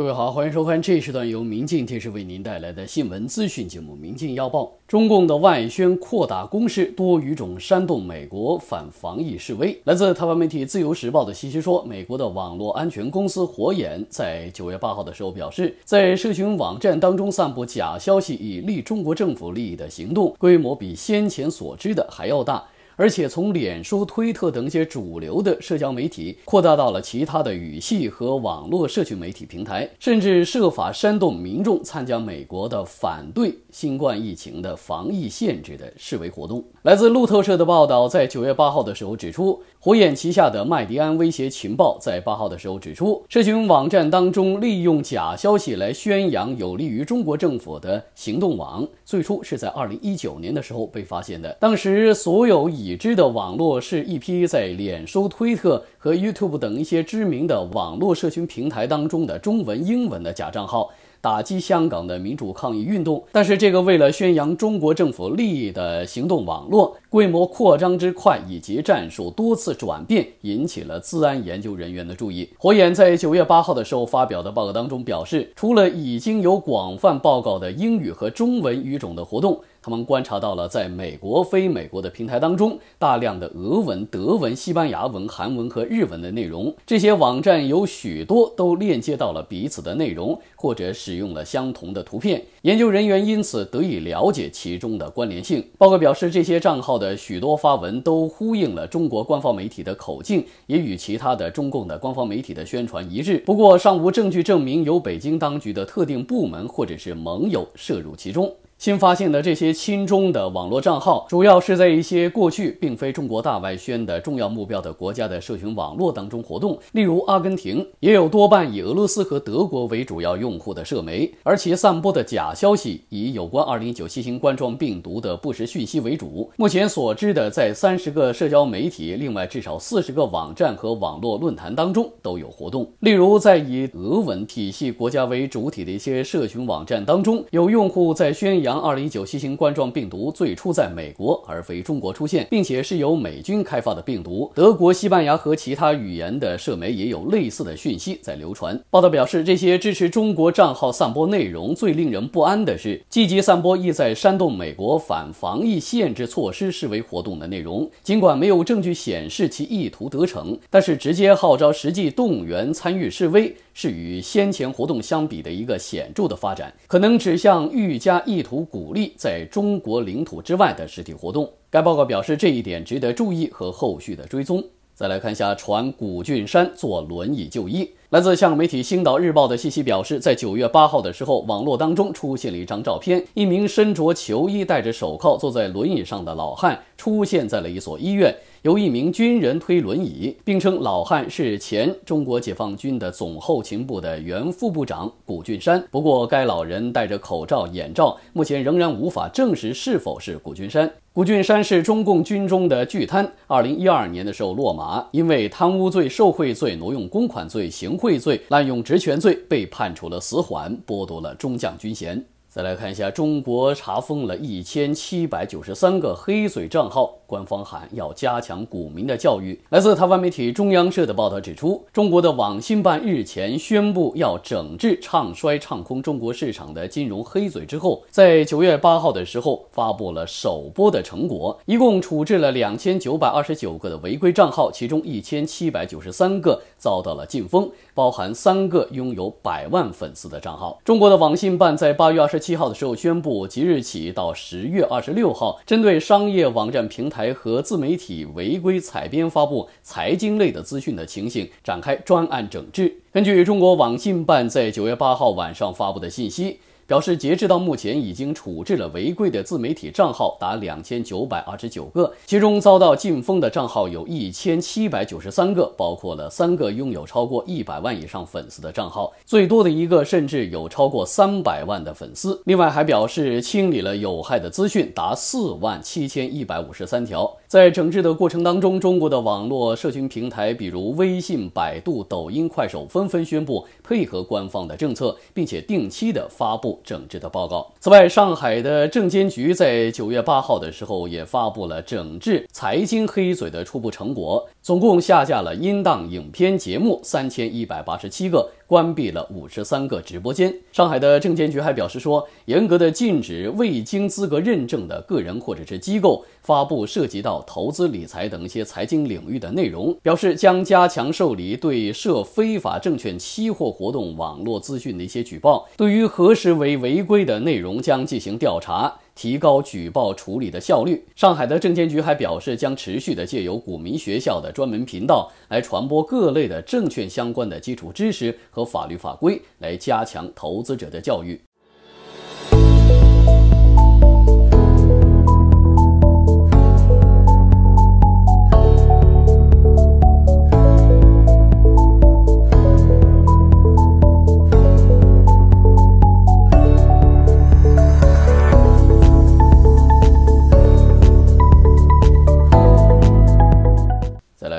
各位好，欢迎收看这一时段由民进电视为您带来的新闻资讯节目《民进要报》。中共的外宣扩大攻势，多语种煽动美国反防疫示威。来自台湾媒体《自由时报》的信息说，美国的网络安全公司火眼在九月八号的时候表示，在社群网站当中散布假消息以利中国政府利益的行动，规模比先前所知的还要大。而且从脸书、推特等一些主流的社交媒体，扩大到了其他的语系和网络社区媒体平台，甚至设法煽动民众参加美国的反对。新冠疫情的防疫限制的示威活动，来自路透社的报道，在九月八号的时候指出，火眼旗下的麦迪安威胁情报在八号的时候指出，社群网站当中利用假消息来宣扬有利于中国政府的行动网，最初是在二零一九年的时候被发现的。当时所有已知的网络是一批在脸书、推特和 YouTube 等一些知名的网络社群平台当中的中文、英文的假账号。打击香港的民主抗议运动，但是这个为了宣扬中国政府利益的行动网络规模扩张之快以及战术多次转变，引起了治安研究人员的注意。火眼在九月八号的时候发表的报告当中表示，除了已经有广泛报告的英语和中文语种的活动。他们观察到了，在美国非美国的平台当中，大量的俄文、德文、西班牙文、韩文和日文的内容。这些网站有许多都链接到了彼此的内容，或者使用了相同的图片。研究人员因此得以了解其中的关联性。报告表示，这些账号的许多发文都呼应了中国官方媒体的口径，也与其他的中共的官方媒体的宣传一致。不过，尚无证据证明有北京当局的特定部门或者是盟友涉入其中。新发现的这些亲中的网络账号，主要是在一些过去并非中国大外宣的重要目标的国家的社群网络当中活动。例如，阿根廷也有多半以俄罗斯和德国为主要用户的社媒，而其散播的假消息以有关2019新型冠状病毒的不实讯息为主。目前所知的，在三十个社交媒体，另外至少四十个网站和网络论坛当中都有活动。例如，在以俄文体系国家为主体的一些社群网站当中，有用户在宣扬。2019新型冠状病毒最初在美国而非中国出现，并且是由美军开发的病毒。德国、西班牙和其他语言的社媒也有类似的讯息在流传。报道表示，这些支持中国账号散播内容，最令人不安的是积极散播意在煽动美国反防疫限制措施示威活动的内容。尽管没有证据显示其意图得逞，但是直接号召实际动员参与示威。是与先前活动相比的一个显著的发展，可能指向愈加意图鼓励在中国领土之外的实体活动。该报告表示这一点值得注意和后续的追踪。再来看一下，传古俊山坐轮椅就医。来自向媒体《星岛日报》的信息表示，在九月八号的时候，网络当中出现了一张照片，一名身着球衣、戴着手铐、坐在轮椅上的老汉出现在了一所医院，由一名军人推轮椅，并称老汉是前中国解放军的总后勤部的原副部长古俊山。不过，该老人戴着口罩、眼罩，目前仍然无法证实是否是古俊山。古俊山是中共军中的巨贪，二零一二年的时候落马，因为贪污罪、受贿罪、挪用公款罪行。贿罪、滥用职权罪，被判处了死缓，剥夺了中将军衔。再来看一下，中国查封了一千七百九十三个黑嘴账号。官方喊要加强股民的教育。来自台湾媒体中央社的报道指出，中国的网信办日前宣布要整治唱衰唱空中国市场的金融黑嘴之后，在九月八号的时候发布了首播的成果，一共处置了两千九百二十九个的违规账号，其中一千七百九十三个遭到了禁封，包含三个拥有百万粉丝的账号。中国的网信办在八月二十七号的时候宣布，即日起到十月二十六号，针对商业网站平台。还和自媒体违规采编发布财经类的资讯的情形展开专案整治。根据中国网信办在九月八号晚上发布的信息。表示，截至到目前已经处置了违规的自媒体账号达两千九百二十九个，其中遭到禁封的账号有一千七百九十三个，包括了三个拥有超过一百万以上粉丝的账号，最多的一个甚至有超过三百万的粉丝。另外还表示清理了有害的资讯达四万七千一百五十三条。在整治的过程当中，中国的网络社群平台，比如微信、百度、抖音、快手，纷纷宣布配合官方的政策，并且定期的发布整治的报告。此外，上海的证监局在九月八号的时候，也发布了整治财经黑嘴的初步成果，总共下架了音档、影片、节目三千一百八十七个，关闭了五十三个直播间。上海的证监局还表示说，严格的禁止未经资格认证的个人或者是机构发布涉及到。投资理财等一些财经领域的内容，表示将加强受理对涉非法证券期货活动、网络资讯的一些举报。对于核实为违规的内容，将进行调查，提高举报处理的效率。上海的证监局还表示，将持续的借由股民学校的专门频道来传播各类的证券相关的基础知识和法律法规，来加强投资者的教育。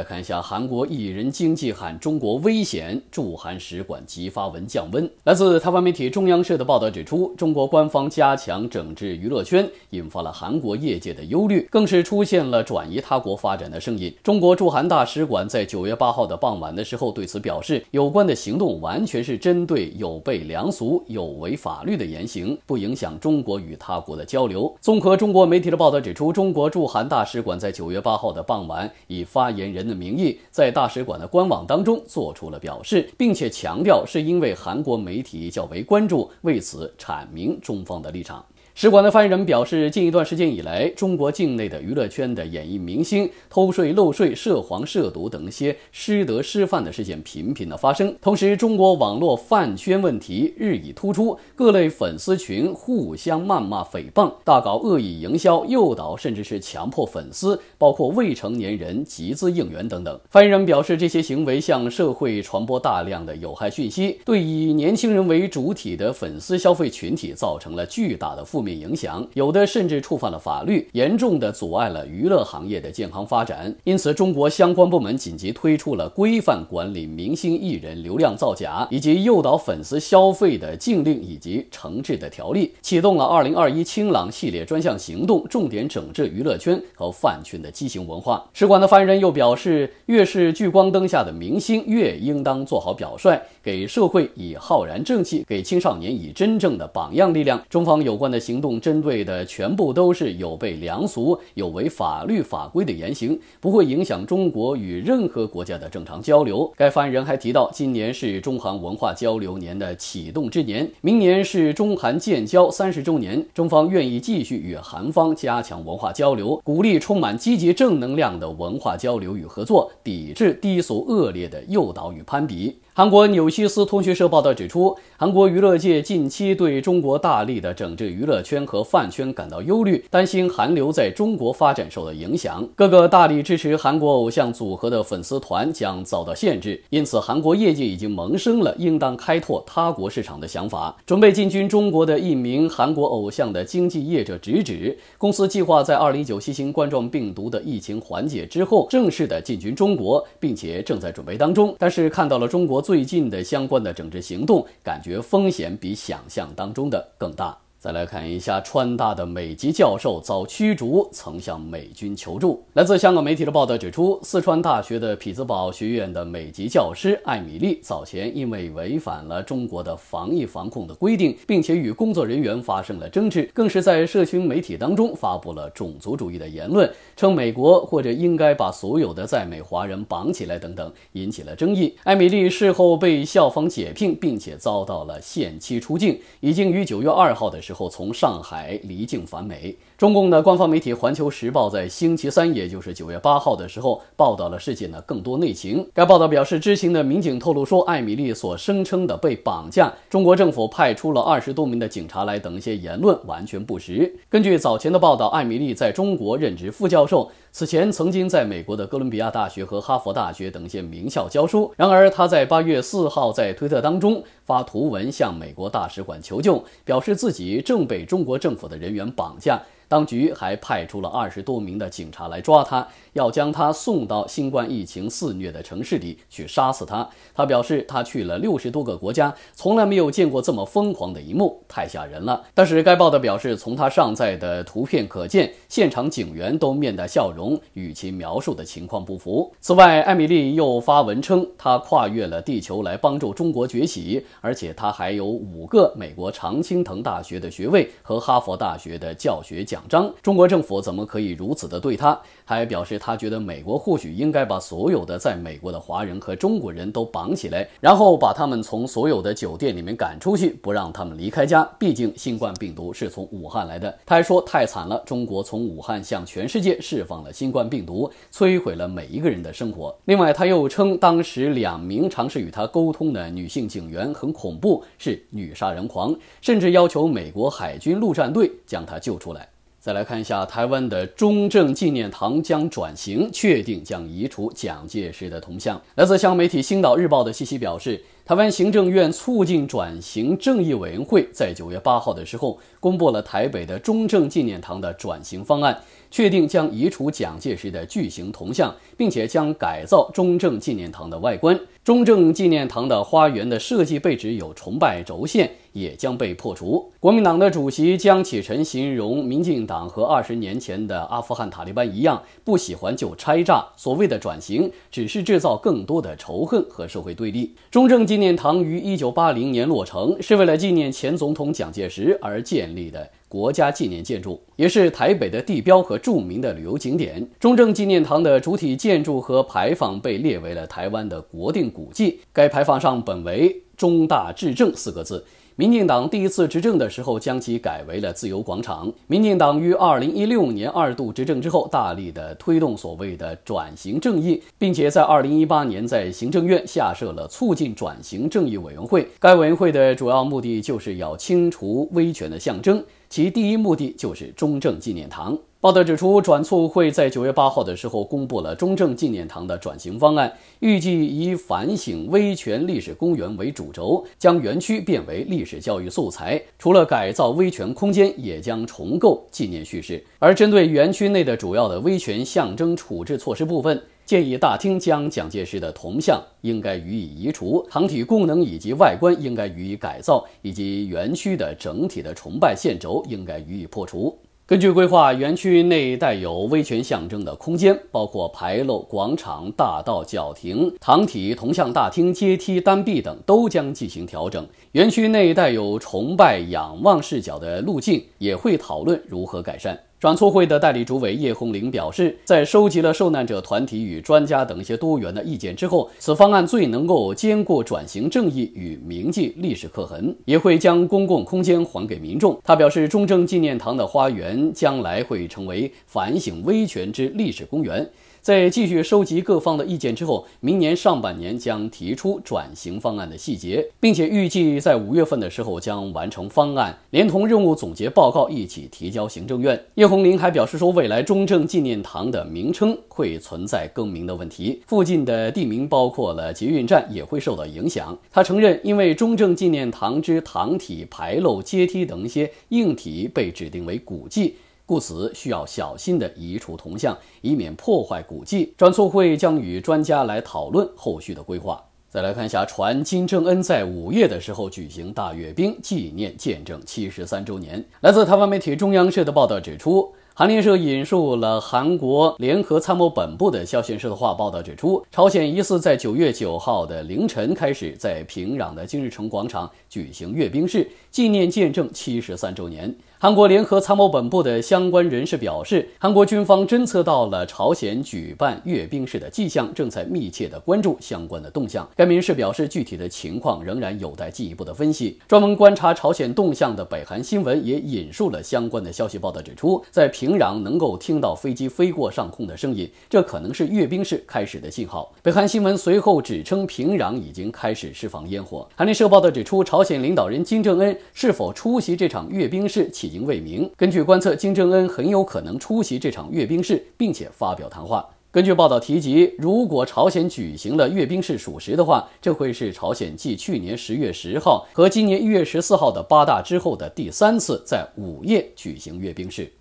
看一下韩国艺人经济喊中国危险，驻韩使馆急发文降温。来自台湾媒体中央社的报道指出，中国官方加强整治娱乐圈，引发了韩国业界的忧虑，更是出现了转移他国发展的声音。中国驻韩大使馆在九月八号的傍晚的时候对此表示，有关的行动完全是针对有悖良俗、有违法律的言行，不影响中国与他国的交流。综合中国媒体的报道指出，中国驻韩大使馆在九月八号的傍晚以发言人。的名义，在大使馆的官网当中做出了表示，并且强调是因为韩国媒体较为关注，为此阐明中方的立场。使馆的发言人表示，近一段时间以来，中国境内的娱乐圈的演艺明星偷税漏税、涉黄涉毒等一些失德失范的事件频频的发生。同时，中国网络饭圈问题日益突出，各类粉丝群互相谩骂、诽谤，大搞恶意营销、诱导，甚至是强迫粉丝，包括未成年人集资应援等等。发言人表示，这些行为向社会传播大量的有害讯息，对以年轻人为主体的粉丝消费群体造成了巨大的负。负面影响，有的甚至触犯了法律，严重的阻碍了娱乐行业的健康发展。因此，中国相关部门紧急推出了规范管理明星艺人流量造假以及诱导粉丝消费的禁令以及惩治的条例，启动了“二零二一清朗”系列专项行动，重点整治娱乐圈和饭圈的畸形文化。使馆的发言人又表示，越是聚光灯下的明星，越应当做好表率，给社会以浩然正气，给青少年以真正的榜样力量。中方有关的行行动针对的全部都是有悖良俗、有违法律法规的言行，不会影响中国与任何国家的正常交流。该发言人还提到，今年是中韩文化交流年的启动之年，明年是中韩建交三十周年，中方愿意继续与韩方加强文化交流，鼓励充满积极正能量的文化交流与合作，抵制低俗恶劣的诱导与攀比。韩国纽西斯通讯社报道指出，韩国娱乐界近期对中国大力的整治娱乐圈和饭圈感到忧虑，担心韩流在中国发展受到影响，各个大力支持韩国偶像组合的粉丝团将遭到限制。因此，韩国业界已经萌生了应当开拓他国市场的想法，准备进军中国的一名韩国偶像的经纪业者直指，公司计划在二零一九新型冠状病毒的疫情缓解之后正式的进军中国，并且正在准备当中。但是看到了中国。最近的相关的整治行动，感觉风险比想象当中的更大。再来看一下川大的美籍教授遭驱逐，曾向美军求助。来自香港媒体的报道指出，四川大学的匹兹堡学院的美籍教师艾米丽早前因为违反了中国的防疫防控的规定，并且与工作人员发生了争执，更是在社群媒体当中发布了种族主义的言论，称美国或者应该把所有的在美华人绑起来等等，引起了争议。艾米丽事后被校方解聘，并且遭到了限期出境，已经于九月二号的时。之后，从上海离境返美。中共的官方媒体《环球时报》在星期三，也就是九月八号的时候，报道了事件的更多内情。该报道表示，知情的民警透露说，艾米丽所声称的被绑架，中国政府派出了二十多名的警察来等一些言论完全不实。根据早前的报道，艾米丽在中国任职副教授，此前曾经在美国的哥伦比亚大学和哈佛大学等一些名校教书。然而，她在八月四号在推特当中发图文向美国大使馆求救，表示自己正被中国政府的人员绑架。当局还派出了二十多名的警察来抓他，要将他送到新冠疫情肆虐的城市里去杀死他。他表示他去了六十多个国家，从来没有见过这么疯狂的一幕，太吓人了。但是该报道表示，从他上载的图片可见，现场警员都面带笑容，与其描述的情况不符。此外，艾米丽又发文称，他跨越了地球来帮助中国崛起，而且他还有五个美国常青藤大学的学位和哈佛大学的教学奖。张中国政府怎么可以如此的对他？还表示他觉得美国或许应该把所有的在美国的华人和中国人都绑起来，然后把他们从所有的酒店里面赶出去，不让他们离开家。毕竟新冠病毒是从武汉来的。他还说太惨了，中国从武汉向全世界释放了新冠病毒，摧毁了每一个人的生活。另外，他又称当时两名尝试与他沟通的女性警员很恐怖，是女杀人狂，甚至要求美国海军陆战队将他救出来。再来看一下，台湾的中正纪念堂将转型，确定将移除蒋介石的铜像。来自向媒体《星岛日报》的信息表示，台湾行政院促进转型正义委员会在九月八号的时候，公布了台北的中正纪念堂的转型方案，确定将移除蒋介石的巨型铜像，并且将改造中正纪念堂的外观。中正纪念堂的花园的设计被指有崇拜轴线，也将被破除。国民党的主席江启臣形容，民进党和二十年前的阿富汗塔利班一样，不喜欢就拆炸。所谓的转型，只是制造更多的仇恨和社会对立。中正纪念堂于一九八零年落成，是为了纪念前总统蒋介石而建立的国家纪念建筑，也是台北的地标和著名的旅游景点。中正纪念堂的主体建筑和牌坊被列为了台湾的国定。古迹，该牌坊上本为“中大治政”四个字，民进党第一次执政的时候将其改为了“自由广场”。民进党于二零一六年二度执政之后，大力的推动所谓的转型正义，并且在二零一八年在行政院下设了促进转型正义委员会。该委员会的主要目的就是要清除威权的象征，其第一目的就是中正纪念堂。报道指出，转促会在九月八号的时候公布了中正纪念堂的转型方案，预计以反省威权历史公园为主轴，将园区变为历史教育素材。除了改造威权空间，也将重构纪念叙事。而针对园区内的主要的威权象征处置措施部分，建议大厅将蒋介石的铜像应该予以移除，堂体功能以及外观应该予以改造，以及园区的整体的崇拜线轴应该予以破除。根据规划，园区内带有威权象征的空间，包括牌楼、广场、大道、角亭、堂体、铜像、大厅、阶梯、单壁等，都将进行调整。园区内带有崇拜仰望视角的路径，也会讨论如何改善。转促会的代理主委叶红玲表示，在收集了受难者团体与专家等一些多元的意见之后，此方案最能够兼顾转型正义与铭记历史刻痕，也会将公共空间还给民众。他表示，中正纪念堂的花园将来会成为反省威权之历史公园。在继续收集各方的意见之后，明年上半年将提出转型方案的细节，并且预计在五月份的时候将完成方案，连同任务总结报告一起提交行政院。叶红林还表示说，未来中正纪念堂的名称会存在更名的问题，附近的地名包括了捷运站也会受到影响。他承认，因为中正纪念堂之堂体、牌楼、阶梯等一些硬体被指定为古迹。故此，需要小心的移除铜像，以免破坏古迹。转促会将与专家来讨论后续的规划。再来看一下，传金正恩在午夜的时候举行大阅兵，纪念见证七十三周年。来自台湾媒体中央社的报道指出，韩联社引述了韩国联合参谋本部的消息社的话，报道指出，朝鲜疑似在九月九号的凌晨开始，在平壤的金日成广场举行阅兵式，纪念见证七十三周年。韩国联合参谋本部的相关人士表示，韩国军方侦测到了朝鲜举办阅兵式的迹象，正在密切的关注相关的动向。该人士表示，具体的情况仍然有待进一步的分析。专门观察朝鲜动向的北韩新闻也引述了相关的消息报道，指出在平壤能够听到飞机飞过上空的声音，这可能是阅兵式开始的信号。北韩新闻随后指称平壤已经开始释放烟火。韩联社报道指出，朝鲜领导人金正恩是否出席这场阅兵式，起。营未明。根据观测，金正恩很有可能出席这场阅兵式，并且发表谈话。根据报道提及，如果朝鲜举行了阅兵式属实的话，这会是朝鲜继去年十月十号和今年一月十四号的八大之后的第三次在午夜举行阅兵式。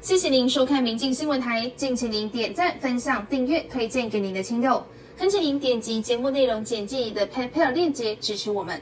谢谢您收看明镜新闻台，敬请您点赞、分享、订阅、推荐给您的亲友，恳请您点击节目内容简介的 PayPal 链接支持我们。